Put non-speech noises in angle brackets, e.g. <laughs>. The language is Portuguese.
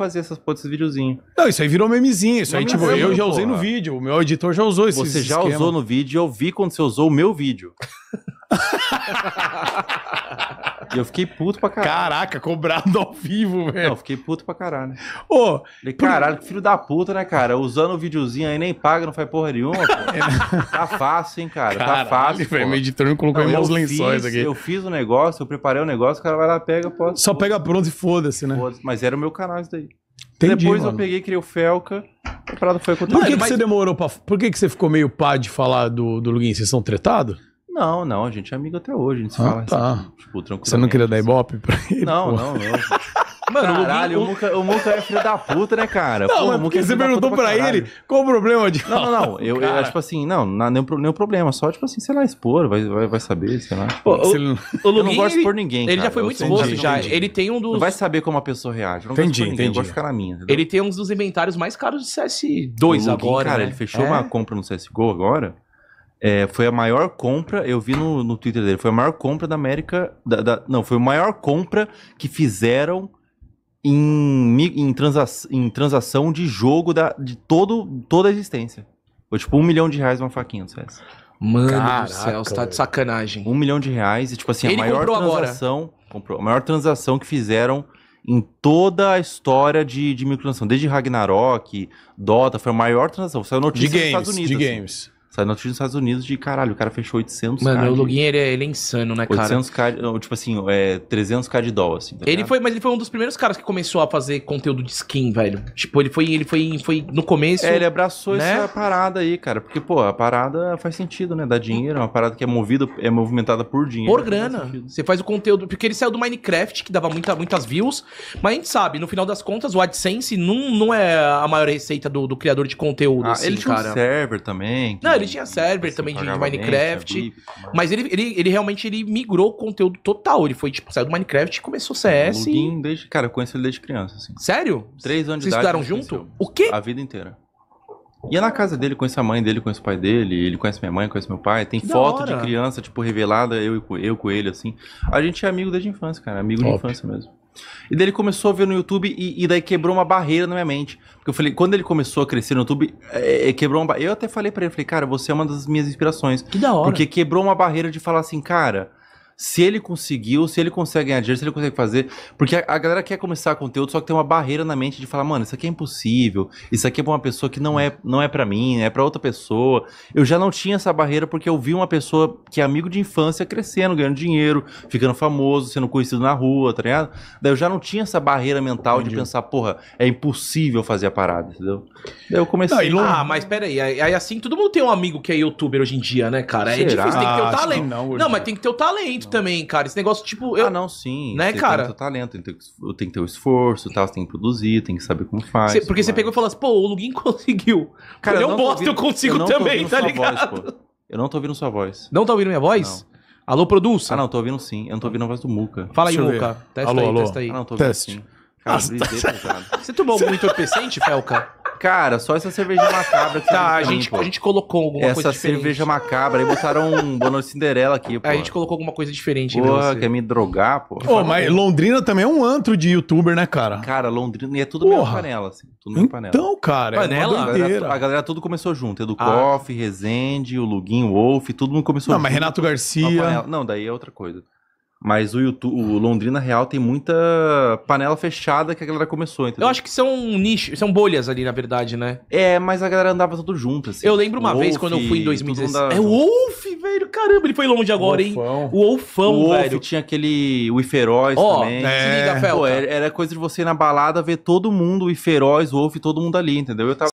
fazer essas porra, esses videozinhos. Não, isso aí virou memezinho. Isso aí, tipo, é eu já usei no vídeo. O meu editor já usou esse Você já esquema. usou no vídeo, eu vi quando você usou o meu vídeo. <laughs> E eu fiquei puto pra caralho. Caraca, cobrado ao vivo, velho. Não, eu fiquei puto pra caralho. Né? Ô, Falei, caralho, que filho da puta, né, cara? Usando o videozinho aí, nem paga, não faz porra nenhuma, pô. <laughs> É. tá fácil, hein, cara? Tá caralho, tá fácil. Velho, meu editor me colocou em maus lençóis aqui. Eu fiz o um negócio, eu preparei o um negócio, o cara vai lá, pega, pode. Só pega pronto e foda-se, né? Foda mas era o meu canal isso daí. Entendi, Depois mano. eu peguei, criei o Felca. A parada foi acontecendo. Por que, que mas... você demorou pra. Por que, que você ficou meio pá de falar do, do Luguinho? Vocês são tretados? Não, não, a gente é amigo até hoje, a gente se ah, fala tá. assim, tipo, tranquilo. Você não queria dar ibope pra ele? Não, pô. não, não. <laughs> Mano, Caralho, o, Muca, é filho da puta, né, cara? Não, Pô, porque é você perguntou pra, pra ele qual o problema de. Não, não, não. Eu, eu, tipo assim, não, não, nenhum, nenhum problema. Só, tipo assim, sei lá, expor, vai, vai, vai saber, sei lá. Pô, o, ele... eu não gosto de expor ninguém. Ele cara, já foi muito exposto, já. Entendi. Ele tem um dos. Não vai saber como a pessoa reage. Eu não entendi, entendi. Eu gosto de ficar na minha. Entendeu? Ele tem um dos inventários mais caros de CS2 agora. Cara, né? ele fechou é? uma compra no CSGO agora. É, foi a maior compra, eu vi no, no Twitter dele, foi a maior compra da América. Da, da, não, foi a maior compra que fizeram em, em, transa, em transação de jogo da, de todo, toda a existência. Foi tipo um milhão de reais uma faquinha do CS. Mano Caraca, do céu, você tá de sacanagem. Um milhão de reais e, tipo assim, Ele a maior transação. Agora. Comprou, a maior transação que fizeram em toda a história de, de microtransação. Desde Ragnarok, Dota, foi a maior transação. Saiu notícia de games, nos Estados Unidos. De assim. games. Sabe, tá, notícia nos Estados Unidos de caralho, o cara fechou 800 Mano, o login ele é, ele é insano, né, cara? 800k, tipo assim, é 300k de dólar, assim. Tá ele foi, mas ele foi um dos primeiros caras que começou a fazer conteúdo de skin, velho. Tipo, ele foi, ele foi, foi no começo. É, ele abraçou né? essa parada aí, cara. Porque, pô, a parada faz sentido, né? Dá dinheiro, é uma parada que é movida, é movimentada por dinheiro. Por grana. Você faz o conteúdo. Porque ele saiu do Minecraft, que dava muita, muitas views. Mas a gente sabe, no final das contas, o AdSense não, não é a maior receita do, do criador de conteúdo. Ah, assim, ele tinha cara. um server também. Não, ele tinha server tipo assim, também de, de Minecraft. Bem, mas ele, ele, ele realmente ele migrou o conteúdo total. Ele foi, tipo, saiu do Minecraft e começou CS. e... desde, cara, eu conheço ele desde criança, assim. Sério? Três anos Vocês de idade. estudaram junto? O quê? A vida inteira. é na casa dele, conheço a mãe dele, conheço o pai dele, ele conhece minha mãe, conhece meu pai. Tem que foto de criança, tipo, revelada, eu, eu com ele, assim. A gente é amigo desde a infância, cara, amigo Top. de infância mesmo. E daí ele começou a ver no YouTube e, e, daí quebrou uma barreira na minha mente. Porque eu falei, quando ele começou a crescer no YouTube, é, é, é quebrou uma barreira. Eu até falei para ele, falei, cara, você é uma das minhas inspirações. Que da hora. Porque quebrou uma barreira de falar assim, cara, se ele conseguiu, se ele consegue ganhar dinheiro, se ele consegue fazer. Porque a, a, galera quer começar conteúdo, só que tem uma barreira na mente de falar, mano, isso aqui é impossível, isso aqui é pra uma pessoa que não é, não é para mim, é para outra pessoa. Eu já não tinha essa barreira porque eu vi uma pessoa que é amigo de infância crescendo, ganhando dinheiro, ficando famoso, sendo conhecido na rua, tá ligado? Daí eu já não tinha essa barreira mental Entendi. de pensar, porra, é impossível fazer a parada, entendeu? Daí eu comecei. Não, ah, mas peraí, aí, aí assim, todo mundo tem um amigo que é youtuber hoje em dia, né, cara? É Será? É difícil, tem que ter o talento. Não, não mas tem que ter o talento também, cara. Esse negócio, tipo. Eu, ah, não, sim. Né, você cara? Tem o talento, tem que, tem que ter o esforço, tal, você tem que produzir, tem que saber como faz. Cê, porque você pegou e falou assim, pô, o Luguin <laughs> conseguiu. Cara, eu, eu não bosta, ouvindo, eu consigo eu também, tá ligado? Voz, eu não tô ouvindo sua voz. Não tá ouvindo minha voz? Não. Alô, produça? Ah, não, tô ouvindo sim. Eu não tô ouvindo a voz do Muca. Fala aí, Muca. Testa alô, aí, alô. testa aí. Ah, não, tô ouvindo Teste. sim. Cara, Nossa, <laughs> tá... Você tomou muito entorpecente, Felca? Cara, só essa cerveja macabra que Tá, a gente, a gente colocou alguma essa coisa cerveja macabra. Aí botaram um de Cinderela aqui, é, pô. A gente colocou alguma coisa diferente. pô quer me drogar, pô? Pô, mas Londrina também é um antro de youtuber, né, cara? Cara, Londrina e é tudo mesmo panela, assim. Tudo mesmo panela. Então, cara, Panela? é uma A galera, a galera tudo começou junto. Edu ah. Koff, Rezende, o Luguinho, Wolf, todo mundo começou Não, mas Renato Garcia... Não, daí é outra coisa. Mas o YouTube, o Londrina Real tem muita panela fechada que a galera começou, entendeu? Eu acho que são nichos, são bolhas ali, na verdade, né? É, mas a galera andava tudo junto, assim. Eu lembro uma Wolf, vez quando eu fui em 2016. É o Wolf, velho, caramba, ele foi longe agora, Wolfão. hein? O Wolfão, o Wolf, velho. tinha aquele, o Iferóis oh, também. É. Se liga, é. Pô, era, era coisa de você ir na balada ver todo mundo, o Iferóis, o Wolf, todo mundo ali, entendeu? Eu tava